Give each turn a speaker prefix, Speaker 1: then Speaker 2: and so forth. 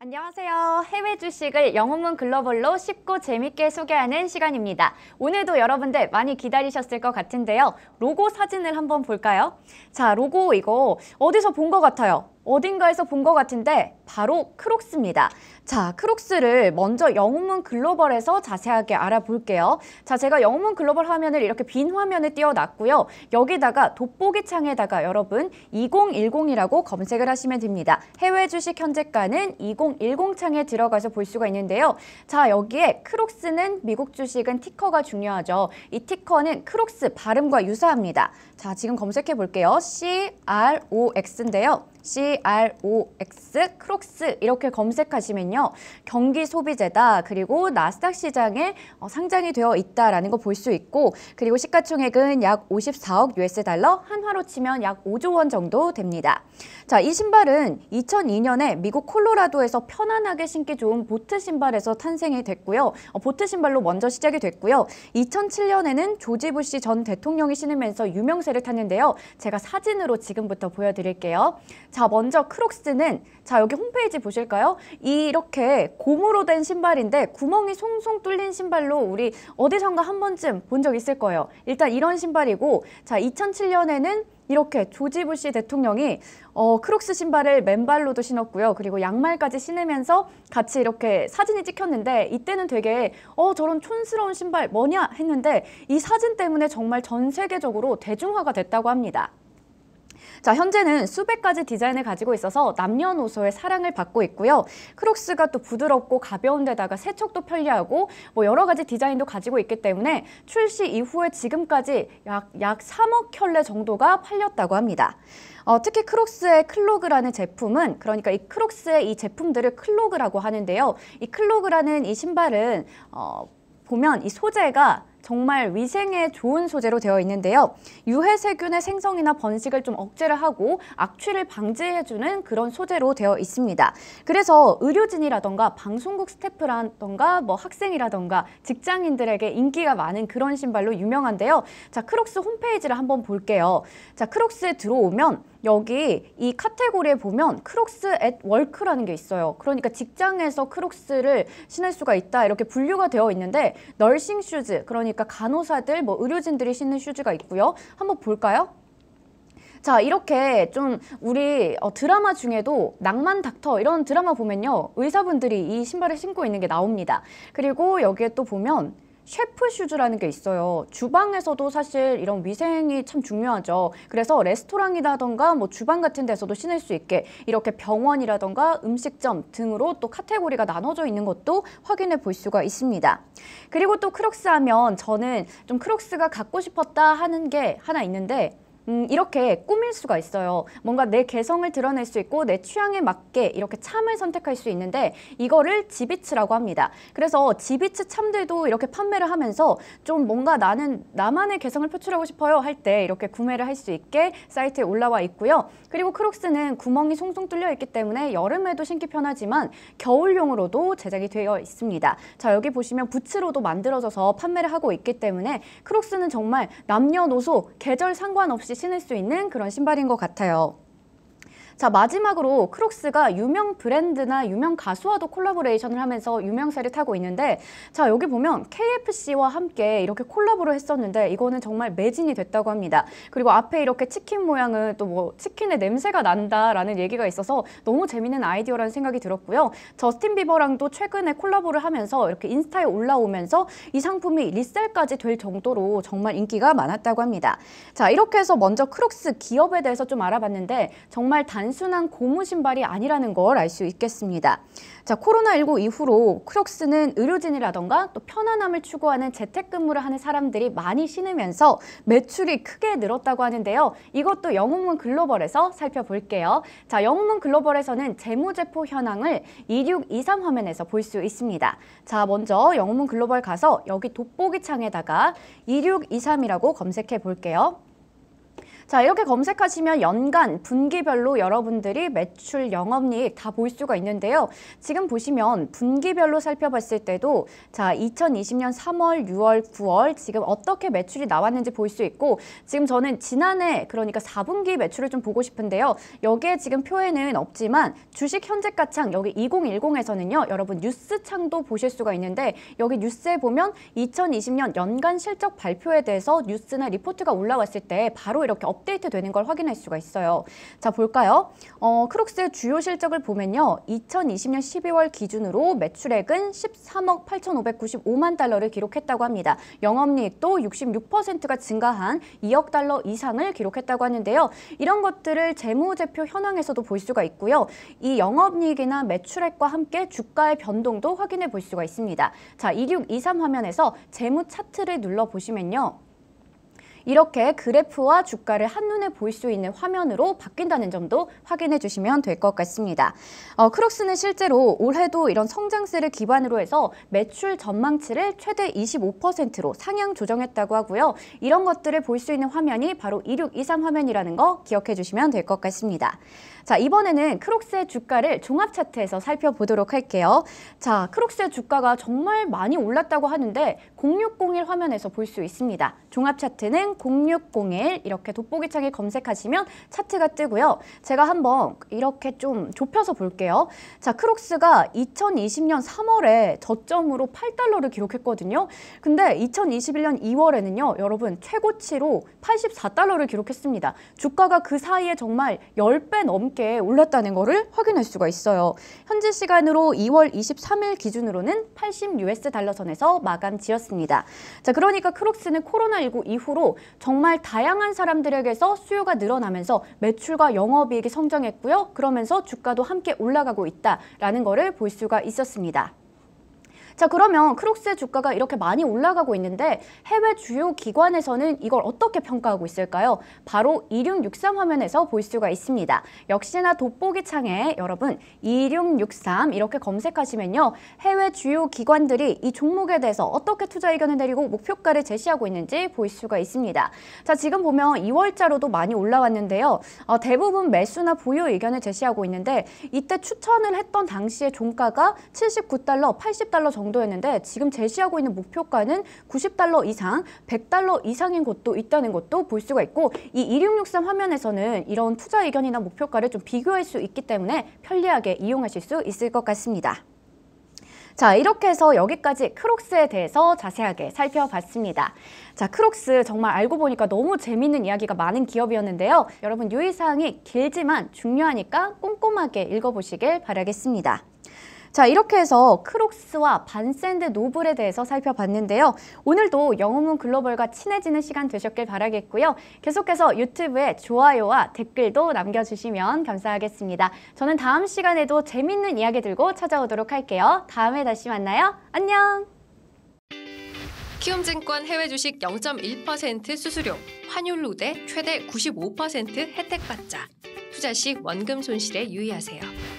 Speaker 1: 안녕하세요. 해외 주식을 영어문 글로벌로 쉽고 재밌게 소개하는 시간입니다. 오늘도 여러분들 많이 기다리셨을 것 같은데요. 로고 사진을 한번 볼까요? 자, 로고 이거 어디서 본 것 같아요? 어딘가에서 본 것 같은데 바로 크록스입니다. 자, 크록스를 먼저 영웅문 글로벌에서 자세하게 알아볼게요. 자, 제가 영웅문 글로벌 화면을 이렇게 빈 화면에 띄워놨고요. 여기다가 돋보기 창에다가 여러분 2010이라고 검색을 하시면 됩니다. 해외 주식 현재가는 2010 창에 들어가서 볼 수가 있는데요. 자, 여기에 크록스는 미국 주식은 티커가 중요하죠. 이 티커는 크록스 발음과 유사합니다. 자, 지금 검색해 볼게요. CROX인데요. CROX, 크록스 이렇게 검색하시면요. 경기 소비재다 그리고 나스닥 시장에 어, 상장이 되어 있다라는 거 볼 수 있고 그리고 시가총액은 약 54억 US 달러 한화로 치면 약 5조 원 정도 됩니다. 자, 이 신발은 2002년에 미국 콜로라도에서 편안하게 신기 좋은 보트 신발에서 탄생이 됐고요. 어, 보트 신발로 먼저 시작이 됐고요. 2007년에는 조지 부시 전 대통령이 신으면서 유명세를 탔는데요. 제가 사진으로 지금부터 보여드릴게요. 자, 자, 먼저 크록스는 자, 여기 홈페이지 보실까요? 이렇게 고무로 된 신발인데 구멍이 송송 뚫린 신발로 우리 어디선가 한 번쯤 본 적 있을 거예요. 일단 이런 신발이고 자, 2007년에는 이렇게 조지 부시 대통령이 어, 크록스 신발을 맨발로도 신었고요. 그리고 양말까지 신으면서 같이 이렇게 사진이 찍혔는데 이때는 되게 어 저런 촌스러운 신발 뭐냐 했는데 이 사진 때문에 정말 전 세계적으로 대중화가 됐다고 합니다. 자, 현재는 수백 가지 디자인을 가지고 있어서 남녀노소의 사랑을 받고 있고요. 크록스가 또 부드럽고 가벼운 데다가 세척도 편리하고 뭐 여러 가지 디자인도 가지고 있기 때문에 출시 이후에 지금까지 약, 약 3억 켤레 정도가 팔렸다고 합니다. 어, 특히 크록스의 클로그라는 제품은 그러니까 이 크록스의 이 제품들을 클로그라고 하는데요. 이 클로그라는 이 신발은 어, 보면 이 소재가 정말 위생에 좋은 소재로 되어 있는데요. 유해 세균의 생성이나 번식을 좀 억제를 하고 악취를 방지해주는 그런 소재로 되어 있습니다. 그래서 의료진이라던가 방송국 스태프라던가 뭐 학생이라던가 직장인들에게 인기가 많은 그런 신발로 유명한데요. 자, 크록스 홈페이지를 한번 볼게요. 자, 크록스에 들어오면 여기 이 카테고리에 보면 크록스 앳 월크라는 게 있어요. 그러니까 직장에서 크록스를 신을 수가 있다 이렇게 분류가 되어 있는데 널싱 슈즈 그러니까 간호사들 뭐 의료진들이 신는 슈즈가 있고요. 한번 볼까요? 자 이렇게 좀 우리 어, 드라마 중에도 낭만 닥터 이런 드라마 보면요 의사분들이 이 신발을 신고 있는 게 나옵니다. 그리고 여기에 또 보면 셰프 슈즈라는 게 있어요. 주방에서도 사실 이런 위생이 참 중요하죠. 그래서 레스토랑이라던가 뭐 주방 같은 데서도 신을 수 있게 이렇게 병원이라던가 음식점 등으로 또 카테고리가 나눠져 있는 것도 확인해 볼 수가 있습니다. 그리고 또 크록스 하면 저는 좀 크록스가 갖고 싶었다 하는 게 하나 있는데 음, 이렇게 꾸밀 수가 있어요. 뭔가 내 개성을 드러낼 수 있고 내 취향에 맞게 이렇게 참을 선택할 수 있는데 이거를 지비츠라고 합니다. 그래서 지비츠 참들도 이렇게 판매를 하면서 좀 뭔가 나는 나만의 개성을 표출하고 싶어요 할 때 이렇게 구매를 할 수 있게 사이트에 올라와 있고요. 그리고 크록스는 구멍이 송송 뚫려 있기 때문에 여름에도 신기 편하지만 겨울용으로도 제작이 되어 있습니다. 자 여기 보시면 부츠로도 만들어져서 판매를 하고 있기 때문에 크록스는 정말 남녀노소 계절 상관없이 신을 수 있는 그런 신발인 것 같아요. 자 마지막으로 크록스가 유명 브랜드나 유명 가수와도 콜라보레이션을 하면서 유명세를 타고 있는데 자 여기 보면 KFC와 함께 이렇게 콜라보를 했었는데 이거는 정말 매진이 됐다고 합니다. 그리고 앞에 이렇게 치킨 모양은 또 뭐 치킨의 냄새가 난다라는 얘기가 있어서 너무 재밌는 아이디어라는 생각이 들었고요. 저스틴 비버랑도 최근에 콜라보를 하면서 이렇게 인스타에 올라오면서 이 상품이 리셀까지 될 정도로 정말 인기가 많았다고 합니다. 자 이렇게 해서 먼저 크록스 기업에 대해서 좀 알아봤는데 정말 단 단순한 고무 신발이 아니라는 걸 알 수 있겠습니다. 자, 코로나19 이후로 크록스는 의료진이라던가 또 편안함을 추구하는 재택근무를 하는 사람들이 많이 신으면서 매출이 크게 늘었다고 하는데요. 이것도 영웅문 글로벌에서 살펴볼게요. 자, 영웅문 글로벌에서는 재무제표 현황을 2623 화면에서 볼 수 있습니다. 자, 먼저 영웅문 글로벌 가서 여기 돋보기 창에다가 2623이라고 검색해 볼게요. 자, 이렇게 검색하시면 연간 분기별로 여러분들이 매출 영업이익 다 볼 수가 있는데요. 지금 보시면 분기별로 살펴봤을 때도 자, 2020년 3월, 6월, 9월 지금 어떻게 매출이 나왔는지 볼 수 있고 지금 저는 지난해 그러니까 4분기 매출을 좀 보고 싶은데요. 여기에 지금 표에는 없지만 주식 현재 가창 여기 2010에서는요. 여러분 뉴스 창도 보실 수가 있는데 여기 뉴스에 보면 2020년 연간 실적 발표에 대해서 뉴스나 리포트가 올라왔을 때 바로 이렇게 업 업데이트 되는 걸 확인할 수가 있어요. 자, 볼까요? 어, 크록스의 주요 실적을 보면요. 2020년 12월 기준으로 매출액은 13억 8,595만 달러를 기록했다고 합니다. 영업이익도 66%가 증가한 2억 달러 이상을 기록했다고 하는데요. 이런 것들을 재무제표 현황에서도 볼 수가 있고요. 이 영업이익이나 매출액과 함께 주가의 변동도 확인해 볼 수가 있습니다. 자, 2623 화면에서 재무 차트를 눌러 보시면요. 이렇게 그래프와 주가를 한눈에 볼 수 있는 화면으로 바뀐다는 점도 확인해 주시면 될 것 같습니다. 어, 크록스는 실제로 올해도 이런 성장세를 기반으로 해서 매출 전망치를 최대 25%로 상향 조정했다고 하고요. 이런 것들을 볼 수 있는 화면이 바로 2623 화면이라는 거 기억해 주시면 될 것 같습니다. 자, 이번에는 크록스의 주가를 종합 차트에서 살펴보도록 할게요. 자, 크록스의 주가가 정말 많이 올랐다고 하는데 0601 화면에서 볼 수 있습니다. 종합 차트는 0601 이렇게 돋보기 창에 검색하시면 차트가 뜨고요. 제가 한번 이렇게 좀 좁혀서 볼게요. 자, 크록스가 2020년 3월에 저점으로 8달러를 기록했거든요. 근데 2021년 2월에는요. 여러분 최고치로 84달러를 기록했습니다. 주가가 그 사이에 정말 10배 넘게 올랐다는 거를 확인할 수가 있어요. 현재 시간으로 2월 23일 기준으로는 80 US 달러 선에서 마감 지었습니다. 자, 그러니까 크록스는 코로나19 이후로 정말 다양한 사람들에게서 수요가 늘어나면서 매출과 영업이익이 성장했고요. 그러면서 주가도 함께 올라가고 있다라는 거를 볼 수가 있었습니다. 자 그러면 크록스의 주가가 이렇게 많이 올라가고 있는데 해외 주요 기관에서는 이걸 어떻게 평가하고 있을까요? 바로 2663 화면에서 볼 수가 있습니다. 역시나 돋보기 창에 여러분 2663 이렇게 검색하시면요. 해외 주요 기관들이 이 종목에 대해서 어떻게 투자 의견을 내리고 목표가를 제시하고 있는지 볼 수가 있습니다. 자 지금 보면 2월자로도 많이 올라왔는데요. 어, 대부분 매수나 보유 의견을 제시하고 있는데 이때 추천을 했던 당시의 종가가 79달러, 80달러 정도 정도였는데 지금 제시하고 있는 목표가는 90달러 이상, 100달러 이상인 곳도 있다는 것도 볼 수가 있고 이2663 화면에서는 이런 투자 의견이나 목표가를 좀 비교할 수 있기 때문에 편리하게 이용하실 수 있을 것 같습니다. 자, 이렇게 해서 여기까지 크록스에 대해서 자세하게 살펴봤습니다. 자, 크록스 정말 알고 보니까 너무 재밌는 이야기가 많은 기업이었는데요. 여러분 유의사항이 길지만 중요하니까 꼼꼼하게 읽어보시길 바라겠습니다. 자 이렇게 해서 크록스와 반샌드 노블에 대해서 살펴봤는데요. 오늘도 영어문 글로벌과 친해지는 시간 되셨길 바라겠고요. 계속해서 유튜브에 좋아요와 댓글도 남겨주시면 감사하겠습니다. 저는 다음 시간에도 재밌는 이야기 들고 찾아오도록 할게요. 다음에 다시 만나요. 안녕! 키움증권 해외 주식 0.1% 수수료, 환율 우대 최대 95% 혜택 받자. 투자 시 원금 손실에 유의하세요.